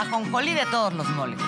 ajonjolí de todos los moles.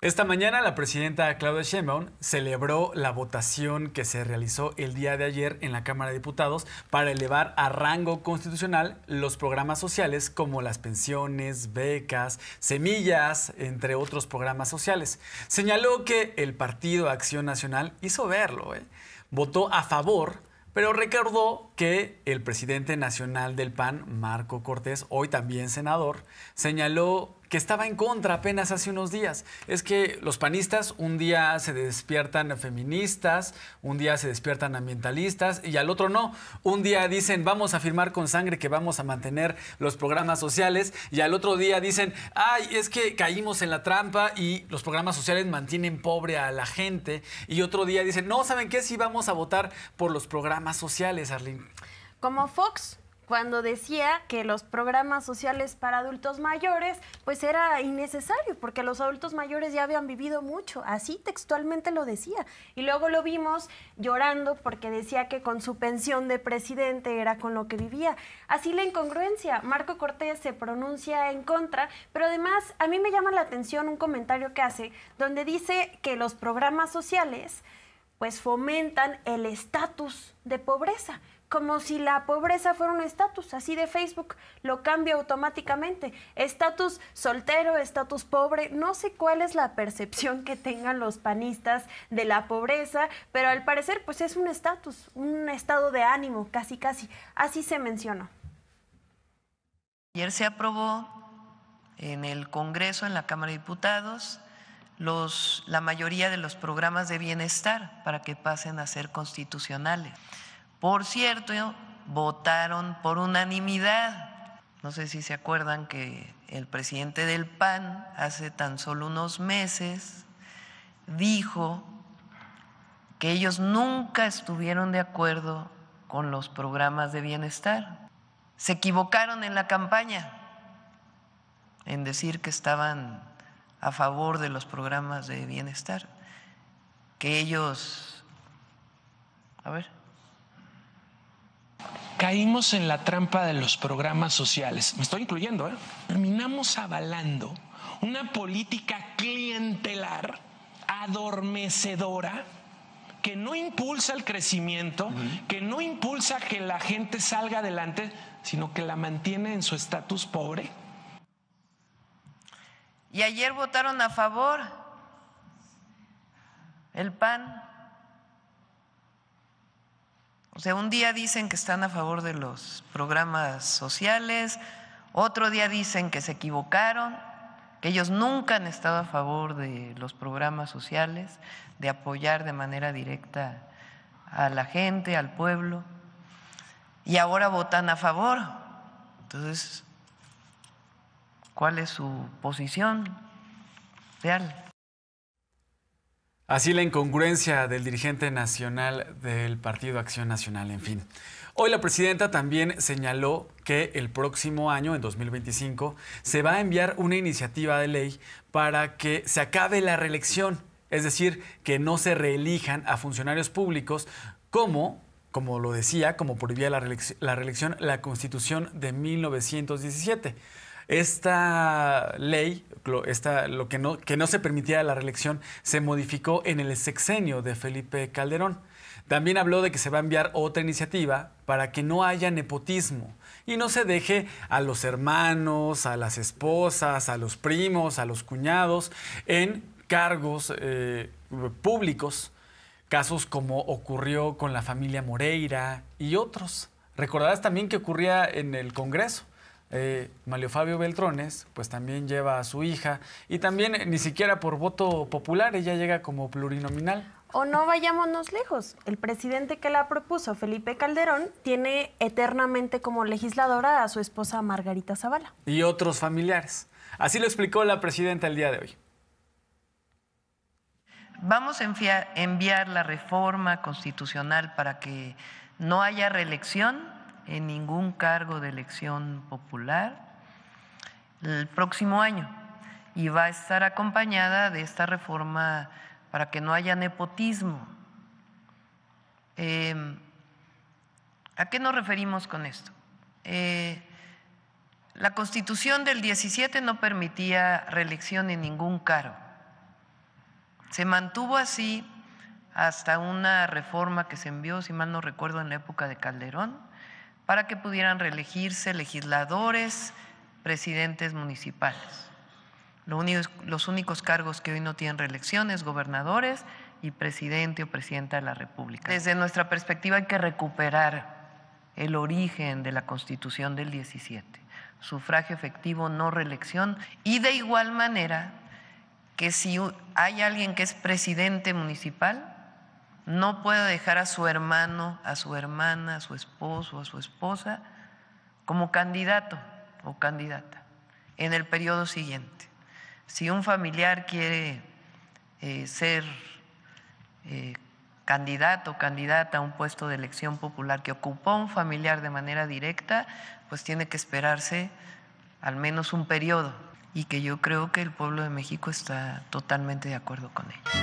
Esta mañana la presidenta Claudia Sheinbaum celebró la votación que se realizó el día de ayer en la Cámara de Diputados para elevar a rango constitucional los programas sociales como las pensiones, becas, semillas, entre otros programas sociales. Señaló que el Partido Acción Nacional hizo verlo, ¿eh? votó a favor pero recordó que el presidente nacional del PAN, Marco Cortés, hoy también senador, señaló que estaba en contra apenas hace unos días. Es que los panistas un día se despiertan feministas, un día se despiertan ambientalistas y al otro no. Un día dicen vamos a firmar con sangre que vamos a mantener los programas sociales y al otro día dicen, ay, es que caímos en la trampa y los programas sociales mantienen pobre a la gente. Y otro día dicen, no, ¿saben qué? Sí vamos a votar por los programas sociales, Arlene. Como Fox, cuando decía que los programas sociales para adultos mayores pues era innecesario porque los adultos mayores ya habían vivido mucho, así textualmente lo decía. Y luego lo vimos llorando porque decía que con su pensión de presidente era con lo que vivía. Así la incongruencia, Marco Cortés se pronuncia en contra, pero además a mí me llama la atención un comentario que hace donde dice que los programas sociales pues fomentan el estatus de pobreza como si la pobreza fuera un estatus, así de Facebook lo cambia automáticamente. Estatus soltero, estatus pobre, no sé cuál es la percepción que tengan los panistas de la pobreza, pero al parecer pues es un estatus, un estado de ánimo, casi casi, así se mencionó. Ayer se aprobó en el Congreso, en la Cámara de Diputados, los, la mayoría de los programas de bienestar para que pasen a ser constitucionales. Por cierto, votaron por unanimidad. No sé si se acuerdan que el presidente del PAN hace tan solo unos meses dijo que ellos nunca estuvieron de acuerdo con los programas de bienestar. Se equivocaron en la campaña en decir que estaban a favor de los programas de bienestar, que ellos, a ver, caímos en la trampa de los programas sociales. Me estoy incluyendo, ¿eh? Terminamos avalando una política clientelar, adormecedora, que no impulsa el crecimiento, que no impulsa que la gente salga adelante, sino que la mantiene en su estatus pobre. Y ayer votaron a favor el PAN sea, un día dicen que están a favor de los programas sociales, otro día dicen que se equivocaron, que ellos nunca han estado a favor de los programas sociales, de apoyar de manera directa a la gente, al pueblo, y ahora votan a favor. Entonces, ¿cuál es su posición real? Así la incongruencia del dirigente nacional del Partido Acción Nacional, en fin. Hoy la presidenta también señaló que el próximo año, en 2025, se va a enviar una iniciativa de ley para que se acabe la reelección, es decir, que no se reelijan a funcionarios públicos como, como lo decía, como prohibía la, reelección la, reelección, la Constitución de 1917 esta ley, lo que no, que no se permitía la reelección, se modificó en el sexenio de Felipe Calderón. También habló de que se va a enviar otra iniciativa para que no haya nepotismo y no se deje a los hermanos, a las esposas, a los primos, a los cuñados en cargos eh, públicos, casos como ocurrió con la familia Moreira y otros. Recordarás también que ocurría en el Congreso. Eh, Fabio Beltrones, pues también lleva a su hija y también eh, ni siquiera por voto popular, ella llega como plurinominal. O no vayámonos lejos. El presidente que la propuso, Felipe Calderón, tiene eternamente como legisladora a su esposa Margarita Zavala. Y otros familiares. Así lo explicó la presidenta el día de hoy. Vamos a enviar la reforma constitucional para que no haya reelección en ningún cargo de elección popular el próximo año y va a estar acompañada de esta reforma para que no haya nepotismo. Eh, ¿A qué nos referimos con esto? Eh, la constitución del 17 no permitía reelección en ningún cargo. Se mantuvo así hasta una reforma que se envió, si mal no recuerdo, en la época de Calderón, para que pudieran reelegirse legisladores, presidentes municipales. los únicos cargos que hoy no tienen reelección es gobernadores y presidente o presidenta de la República. Desde nuestra perspectiva hay que recuperar el origen de la Constitución del 17, sufragio efectivo, no reelección, y de igual manera que si hay alguien que es presidente municipal, no puede dejar a su hermano, a su hermana, a su esposo, a su esposa como candidato o candidata en el periodo siguiente. Si un familiar quiere eh, ser eh, candidato o candidata a un puesto de elección popular que ocupó un familiar de manera directa, pues tiene que esperarse al menos un periodo y que yo creo que el pueblo de México está totalmente de acuerdo con ello.